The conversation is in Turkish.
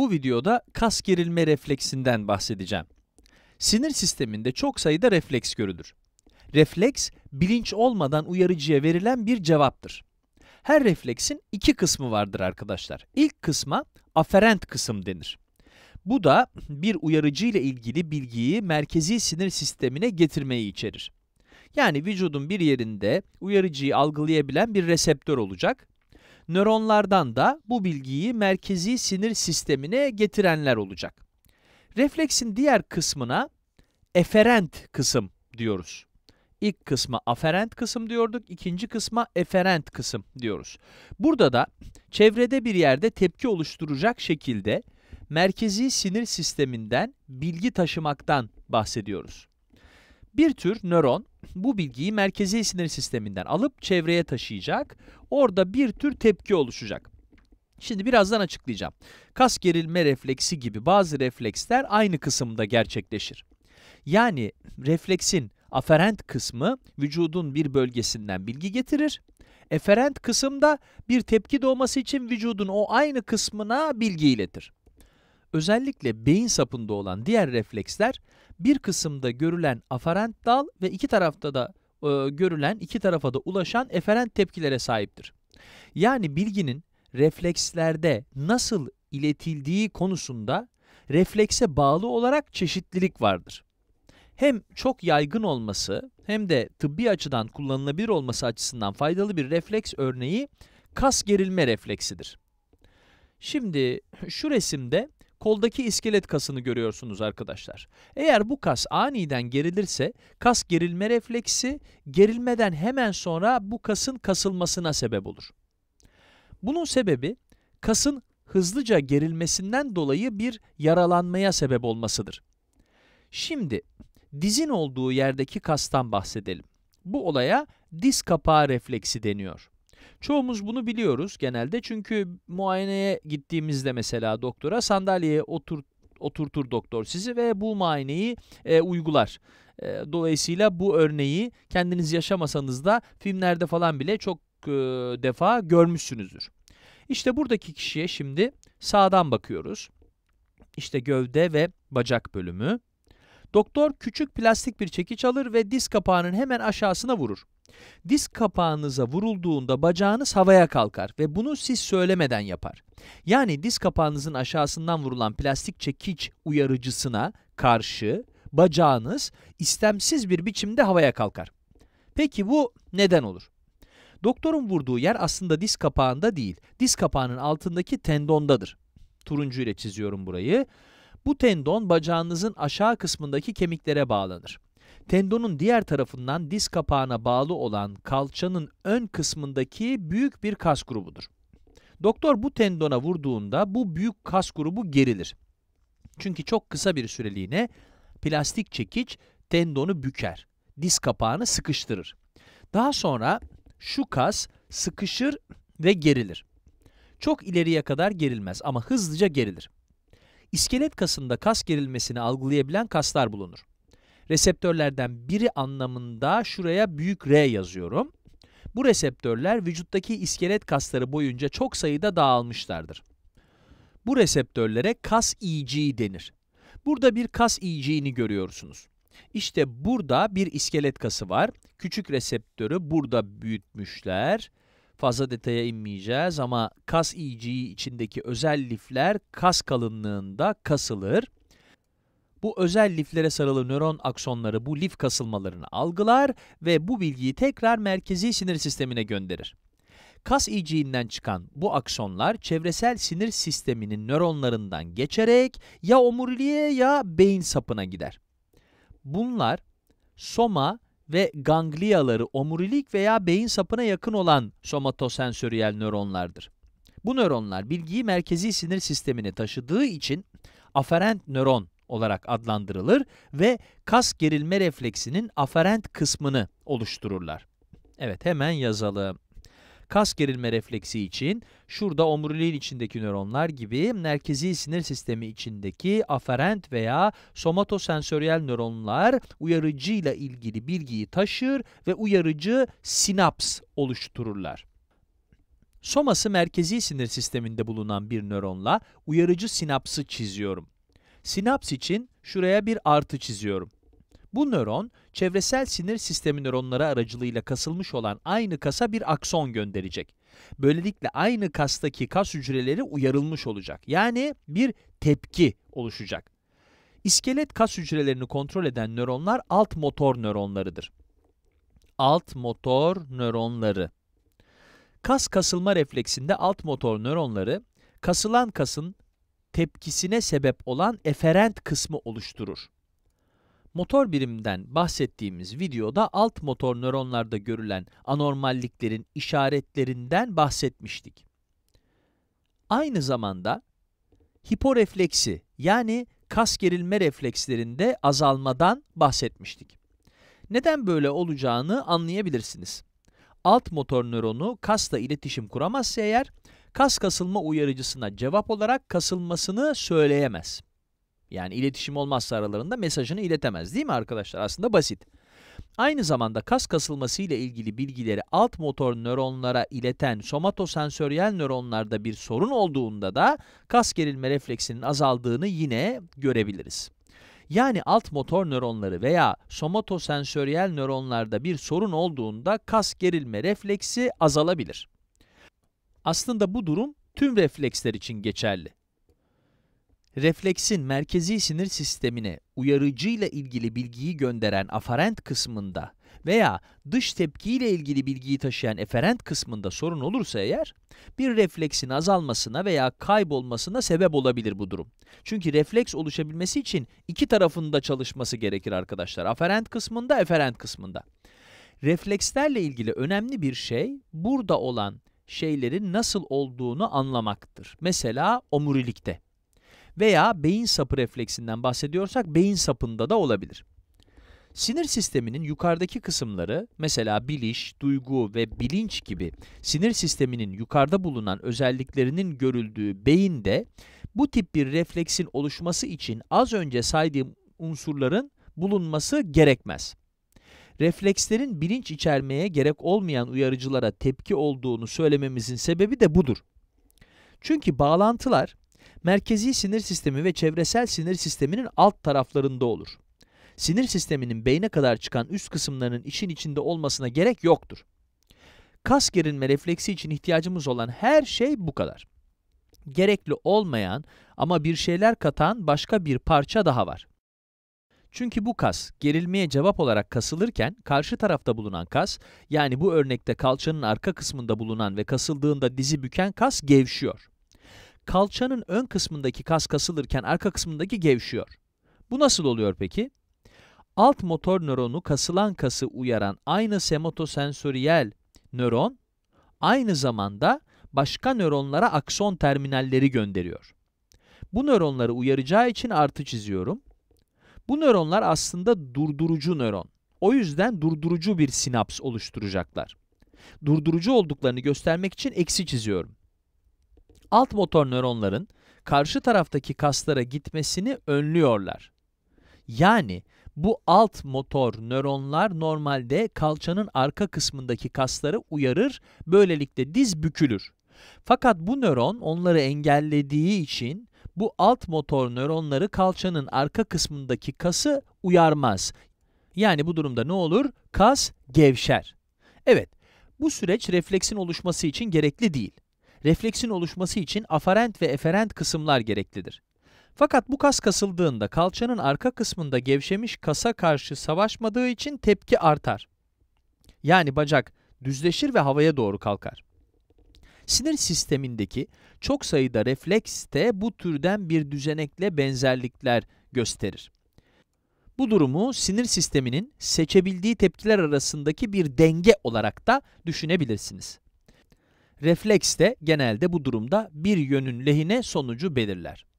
Bu videoda kas gerilme refleksinden bahsedeceğim. Sinir sisteminde çok sayıda refleks görülür. Refleks, bilinç olmadan uyarıcıya verilen bir cevaptır. Her refleksin iki kısmı vardır arkadaşlar. İlk kısma aferent kısım denir. Bu da bir uyarıcı ile ilgili bilgiyi merkezi sinir sistemine getirmeyi içerir. Yani vücudun bir yerinde uyarıcıyı algılayabilen bir reseptör olacak Nöronlardan da bu bilgiyi merkezi sinir sistemine getirenler olacak. Refleksin diğer kısmına eferent kısım diyoruz. İlk kısma aferent kısım diyorduk, ikinci kısma eferent kısım diyoruz. Burada da çevrede bir yerde tepki oluşturacak şekilde merkezi sinir sisteminden bilgi taşımaktan bahsediyoruz. Bir tür nöron bu bilgiyi merkezi sinir sisteminden alıp çevreye taşıyacak. Orada bir tür tepki oluşacak. Şimdi birazdan açıklayacağım. Kas gerilme refleksi gibi bazı refleksler aynı kısımda gerçekleşir. Yani refleksin aferent kısmı vücudun bir bölgesinden bilgi getirir. Eferent kısımda bir tepki doğması için vücudun o aynı kısmına bilgi iletir özellikle beyin sapında olan diğer refleksler bir kısımda görülen aferent dal ve iki tarafta da e, görülen, iki tarafa da ulaşan eferent tepkilere sahiptir. Yani bilginin reflekslerde nasıl iletildiği konusunda reflekse bağlı olarak çeşitlilik vardır. Hem çok yaygın olması hem de tıbbi açıdan kullanılabilir olması açısından faydalı bir refleks örneği kas gerilme refleksidir. Şimdi şu resimde koldaki iskelet kasını görüyorsunuz arkadaşlar. Eğer bu kas aniden gerilirse kas gerilme refleksi gerilmeden hemen sonra bu kasın kasılmasına sebep olur. Bunun sebebi kasın hızlıca gerilmesinden dolayı bir yaralanmaya sebep olmasıdır. Şimdi dizin olduğu yerdeki kastan bahsedelim. Bu olaya diz kapağı refleksi deniyor. Çoğumuz bunu biliyoruz genelde çünkü muayeneye gittiğimizde mesela doktora sandalyeye otur oturtur doktor sizi ve bu muayeneyi e, uygular. E, dolayısıyla bu örneği kendiniz yaşamasanız da filmlerde falan bile çok e, defa görmüşsünüzdür. İşte buradaki kişiye şimdi sağdan bakıyoruz. İşte gövde ve bacak bölümü. Doktor küçük plastik bir çekiç alır ve diz kapağının hemen aşağısına vurur. Disk kapağınıza vurulduğunda bacağınız havaya kalkar ve bunu siz söylemeden yapar. Yani disk kapağınızın aşağısından vurulan plastik çekiç uyarıcısına karşı bacağınız istemsiz bir biçimde havaya kalkar. Peki bu neden olur? Doktorun vurduğu yer aslında diz kapağında değil, diz kapağının altındaki tendondadır. Turuncu ile çiziyorum burayı. Bu tendon bacağınızın aşağı kısmındaki kemiklere bağlanır. Tendonun diğer tarafından diz kapağına bağlı olan kalçanın ön kısmındaki büyük bir kas grubudur. Doktor bu tendona vurduğunda bu büyük kas grubu gerilir. Çünkü çok kısa bir süreliğine plastik çekiç tendonu büker, diz kapağını sıkıştırır. Daha sonra şu kas sıkışır ve gerilir. Çok ileriye kadar gerilmez ama hızlıca gerilir. İskelet kasında kas gerilmesini algılayabilen kaslar bulunur reseptörlerden biri anlamında şuraya büyük R yazıyorum. Bu reseptörler vücuttaki iskelet kasları boyunca çok sayıda dağılmışlardır. Bu reseptörlere kas EG denir. Burada bir kas EG'ni görüyorsunuz. İşte burada bir iskelet kası var. Küçük reseptörü burada büyütmüşler. Fazla detaya inmeyeceğiz ama kas EG içindeki özel lifler kas kalınlığında kasılır. Bu özel liflere sarılı nöron aksonları bu lif kasılmalarını algılar ve bu bilgiyi tekrar merkezi sinir sistemine gönderir. Kas iyiciğinden e çıkan bu aksonlar çevresel sinir sisteminin nöronlarından geçerek ya omuriliğe ya beyin sapına gider. Bunlar soma ve gangliyaları omurilik veya beyin sapına yakın olan somatosensöriyel nöronlardır. Bu nöronlar bilgiyi merkezi sinir sistemine taşıdığı için aferent nöron olarak adlandırılır ve kas gerilme refleksinin aferent kısmını oluştururlar. Evet hemen yazalım. Kas gerilme refleksi için şurada omuriliğin içindeki nöronlar gibi merkezi sinir sistemi içindeki aferent veya somatosensöryel nöronlar uyarıcıyla ilgili bilgiyi taşır ve uyarıcı sinaps oluştururlar. Soması merkezi sinir sisteminde bulunan bir nöronla uyarıcı sinapsı çiziyorum. Sinaps için şuraya bir artı çiziyorum. Bu nöron, çevresel sinir sistemi nöronları aracılığıyla kasılmış olan aynı kasa bir akson gönderecek. Böylelikle aynı kastaki kas hücreleri uyarılmış olacak. Yani bir tepki oluşacak. İskelet kas hücrelerini kontrol eden nöronlar alt motor nöronlarıdır. Alt motor nöronları. Kas kasılma refleksinde alt motor nöronları, kasılan kasın tepkisine sebep olan eferent kısmı oluşturur. Motor birimden bahsettiğimiz videoda alt motor nöronlarda görülen anormalliklerin işaretlerinden bahsetmiştik. Aynı zamanda hiporefleksi yani kas gerilme reflekslerinde azalmadan bahsetmiştik. Neden böyle olacağını anlayabilirsiniz. Alt motor nöronu kasla iletişim kuramazsa eğer kas kasılma uyarıcısına cevap olarak kasılmasını söyleyemez. Yani iletişim olmazsa aralarında mesajını iletemez değil mi arkadaşlar? Aslında basit. Aynı zamanda kas kasılması ile ilgili bilgileri alt motor nöronlara ileten somatosensöryel nöronlarda bir sorun olduğunda da kas gerilme refleksinin azaldığını yine görebiliriz. Yani alt motor nöronları veya somatosensöryel nöronlarda bir sorun olduğunda kas gerilme refleksi azalabilir. Aslında bu durum tüm refleksler için geçerli. Refleksin merkezi sinir sistemine uyarıcıyla ilgili bilgiyi gönderen aferent kısmında veya dış tepkiyle ilgili bilgiyi taşıyan eferent kısmında sorun olursa eğer, bir refleksin azalmasına veya kaybolmasına sebep olabilir bu durum. Çünkü refleks oluşabilmesi için iki tarafında çalışması gerekir arkadaşlar. Aferent kısmında, eferent kısmında. Reflekslerle ilgili önemli bir şey, burada olan şeylerin nasıl olduğunu anlamaktır. Mesela omurilikte veya beyin sapı refleksinden bahsediyorsak beyin sapında da olabilir. Sinir sisteminin yukarıdaki kısımları mesela biliş, duygu ve bilinç gibi sinir sisteminin yukarıda bulunan özelliklerinin görüldüğü beyinde bu tip bir refleksin oluşması için az önce saydığım unsurların bulunması gerekmez reflekslerin bilinç içermeye gerek olmayan uyarıcılara tepki olduğunu söylememizin sebebi de budur. Çünkü bağlantılar merkezi sinir sistemi ve çevresel sinir sisteminin alt taraflarında olur. Sinir sisteminin beyne kadar çıkan üst kısımlarının işin içinde olmasına gerek yoktur. Kas gerinme refleksi için ihtiyacımız olan her şey bu kadar. Gerekli olmayan ama bir şeyler katan başka bir parça daha var. Çünkü bu kas gerilmeye cevap olarak kasılırken karşı tarafta bulunan kas yani bu örnekte kalçanın arka kısmında bulunan ve kasıldığında dizi büken kas gevşiyor. Kalçanın ön kısmındaki kas kasılırken arka kısmındaki gevşiyor. Bu nasıl oluyor peki? Alt motor nöronu kasılan kası uyaran aynı sematosensoriyel nöron aynı zamanda başka nöronlara akson terminalleri gönderiyor. Bu nöronları uyaracağı için artı çiziyorum. Bu nöronlar aslında durdurucu nöron. O yüzden durdurucu bir sinaps oluşturacaklar. Durdurucu olduklarını göstermek için eksi çiziyorum. Alt motor nöronların karşı taraftaki kaslara gitmesini önlüyorlar. Yani bu alt motor nöronlar normalde kalçanın arka kısmındaki kasları uyarır, böylelikle diz bükülür. Fakat bu nöron onları engellediği için bu alt motor nöronları kalçanın arka kısmındaki kası uyarmaz. Yani bu durumda ne olur? Kas gevşer. Evet, bu süreç refleksin oluşması için gerekli değil. Refleksin oluşması için aferent ve eferent kısımlar gereklidir. Fakat bu kas kasıldığında kalçanın arka kısmında gevşemiş kasa karşı savaşmadığı için tepki artar. Yani bacak düzleşir ve havaya doğru kalkar. Sinir sistemindeki çok sayıda refleks de bu türden bir düzenekle benzerlikler gösterir. Bu durumu sinir sisteminin seçebildiği tepkiler arasındaki bir denge olarak da düşünebilirsiniz. Refleks de genelde bu durumda bir yönün lehine sonucu belirler.